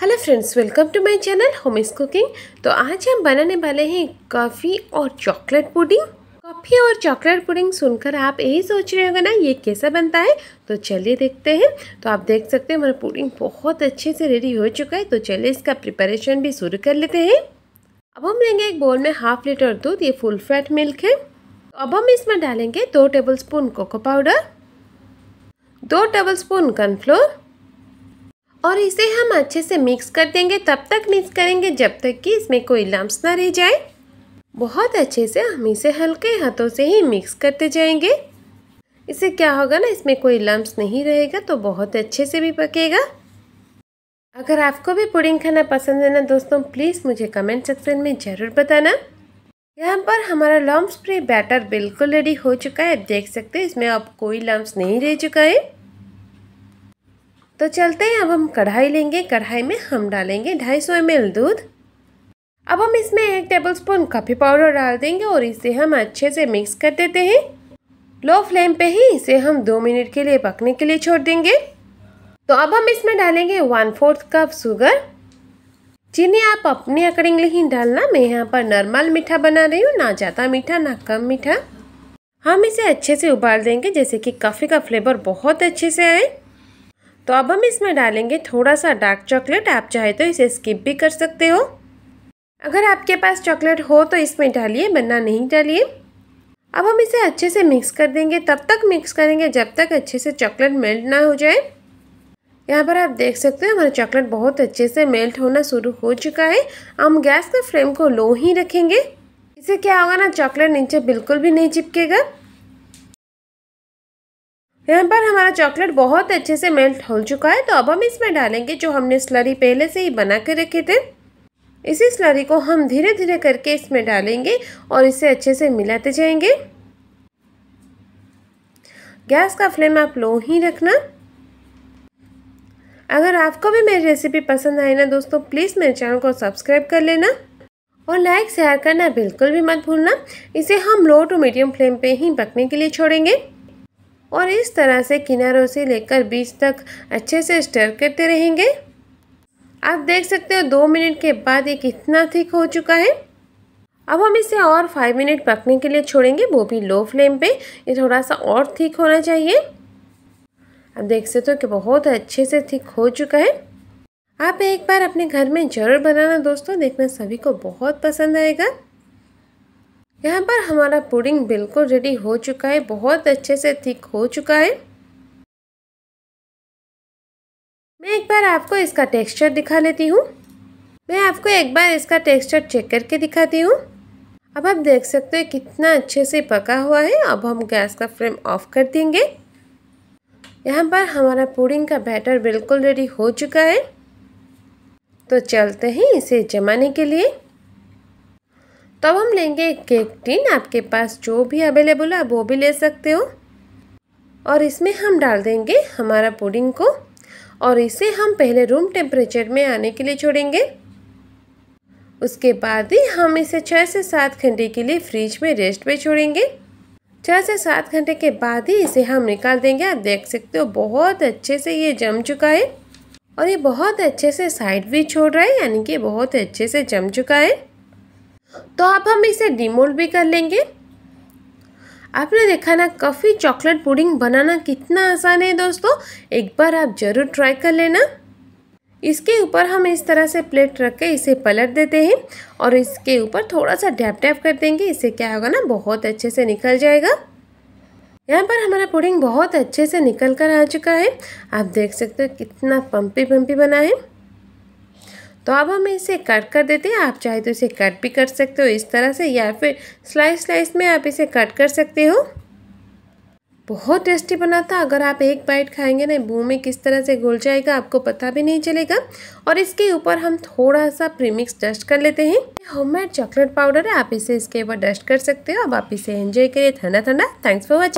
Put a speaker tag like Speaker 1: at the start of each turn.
Speaker 1: hello friends welcome to my channel homes cooking तो आज हम बनाने वाले हैं कॉफ़ी और चॉकलेट पुडिंग कॉफ़ी और चॉकलेट पुडिंग सुनकर आप यही सोच रहे होंगे ना ये कैसा बनता है तो चलिए देखते हैं तो आप देख सकते हैं हमारा पुडिंग बहुत अच्छे से रेडी हो चुका है तो चलिए इसका प्रिपरेशन भी शुरू कर लेते हैं अब हम लेंगे एक बोल में हाफ लीटर दूध ये फुल फैट मिल्क है तो अब हम इसमें डालेंगे दो टेबल स्पून कोको पाउडर दो टेबल स्पून कॉर्नफ्लोर और इसे हम अच्छे से मिक्स कर देंगे तब तक मिक्स करेंगे जब तक कि इसमें कोई लम्स ना रह जाए बहुत अच्छे से हम इसे हल्के हाथों से ही मिक्स करते जाएंगे इसे क्या होगा ना इसमें कोई लम्स नहीं रहेगा तो बहुत अच्छे से भी पकेगा अगर आपको भी पुडिंग खाना पसंद है ना दोस्तों प्लीज़ मुझे कमेंट सेक्शन में ज़रूर बताना यहाँ पर हमारा लम्ब फ्री बैटर बिल्कुल रेडी हो चुका है देख सकते हैं इसमें अब कोई लम्ब नहीं रह चुका है तो चलते हैं अब हम कढ़ाई लेंगे कढ़ाई में हम डालेंगे ढाई सौ एम दूध अब हम इसमें एक टेबलस्पून कॉफ़ी पाउडर डाल देंगे और इसे हम अच्छे से मिक्स कर देते हैं लो फ्लेम पे ही इसे हम दो मिनट के लिए पकने के लिए छोड़ देंगे तो अब हम इसमें डालेंगे वन फोर्थ कप शुगर चीनी आप अपने अकॉर्डिंगली ही डालना मैं यहाँ पर नॉर्मल मीठा बना रही हूँ ना ज़्यादा मीठा ना कम मीठा हम इसे अच्छे से उबाल देंगे जैसे कि कॉफ़ी का फ्लेवर बहुत अच्छे से आए तो अब हम इसमें डालेंगे थोड़ा सा डार्क चॉकलेट आप चाहे तो इसे स्किप भी कर सकते हो अगर आपके पास चॉकलेट हो तो इसमें डालिए वरना नहीं डालिए अब हम इसे अच्छे से मिक्स कर देंगे तब तक मिक्स करेंगे जब तक अच्छे से चॉकलेट मेल्ट ना हो जाए यहाँ पर आप देख सकते हो हमारा चॉकलेट बहुत अच्छे से मेल्ट होना शुरू हो चुका है हम गैस का फ्लेम को लो ही रखेंगे इसे क्या होगा ना चॉकलेट नीचे बिल्कुल भी नहीं चिपकेगा यहाँ पर हमारा चॉकलेट बहुत अच्छे से मेल्ट हो चुका है तो अब हम इसमें डालेंगे जो हमने स्लरी पहले से ही बना के रखे थे इसी स्लरी को हम धीरे धीरे करके इसमें डालेंगे और इसे अच्छे से मिलाते जाएंगे गैस का फ्लेम आप लो ही रखना अगर आपको भी मेरी रेसिपी पसंद आए ना दोस्तों प्लीज़ मेरे चैनल को सब्सक्राइब कर लेना और लाइक शेयर करना बिल्कुल भी मत भूलना इसे हम लो टू मीडियम फ्लेम पे ही पकने के लिए छोड़ेंगे और इस तरह से किनारों से लेकर बीच तक अच्छे से स्टर करते रहेंगे आप देख सकते हो दो मिनट के बाद ये कितना थिक हो चुका है अब हम इसे और फाइव मिनट पकने के लिए छोड़ेंगे वो भी लो फ्लेम पे ये थोड़ा सा और थिक होना चाहिए आप देख सकते हो कि बहुत अच्छे से थिक हो चुका है आप एक बार अपने घर में ज़रूर बनाना दोस्तों देखना सभी को बहुत पसंद आएगा यहाँ पर हमारा पुडिंग बिल्कुल रेडी हो चुका है बहुत अच्छे से थिक हो चुका है मैं एक बार आपको इसका टेक्सचर दिखा लेती हूँ मैं आपको एक बार इसका टेक्सचर चेक करके दिखाती हूँ अब आप देख सकते हो कितना अच्छे से पका हुआ है अब हम गैस का फ्लेम ऑफ कर देंगे यहाँ पर हमारा पुडिंग का बैटर बिल्कुल रेडी हो चुका है तो चलते हैं इसे जमाने के लिए तब हम लेंगे एक केक टिन आपके पास जो भी अवेलेबल है वो भी ले सकते हो और इसमें हम डाल देंगे हमारा पुडिंग को और इसे हम पहले रूम टेम्परेचर में आने के लिए छोड़ेंगे उसके बाद ही हम इसे छः से सात घंटे के लिए फ्रिज में रेस्ट पे छोड़ेंगे छः से सात घंटे के बाद ही इसे हम निकाल देंगे आप देख सकते हो बहुत अच्छे से ये जम चुका है और ये बहुत अच्छे से साइड भी छोड़ रहा है यानी कि बहुत अच्छे से जम चुका है तो अब हम इसे डिमोल्ड भी कर लेंगे आपने देखा ना कफ़ी चॉकलेट पुडिंग बनाना कितना आसान है दोस्तों एक बार आप ज़रूर ट्राई कर लेना इसके ऊपर हम इस तरह से प्लेट रख के इसे पलट देते हैं और इसके ऊपर थोड़ा सा डैप डैप कर देंगे इससे क्या होगा ना बहुत अच्छे से निकल जाएगा यहाँ पर हमारा पुडिंग बहुत अच्छे से निकल कर आ चुका है आप देख सकते हो कितना पम्पी पम्पी बना है तो अब हम इसे कट कर देते हैं आप चाहे तो इसे कट भी कर सकते हो इस तरह से या फिर स्लाइस स्लाइस में आप इसे कट कर सकते हो बहुत टेस्टी बना था अगर आप एक बाइट खाएंगे ना मुँह में किस तरह से घुल जाएगा आपको पता भी नहीं चलेगा और इसके ऊपर हम थोड़ा सा प्रीमिक्स डस्ट कर लेते हैं होममेड चॉकलेट पाउडर है आप इसे इसके ऊपर डस्ट कर सकते हो अब आप इसे एंजॉय करिए ठंडा ठंडा थैंक्स फॉर वॉचिंग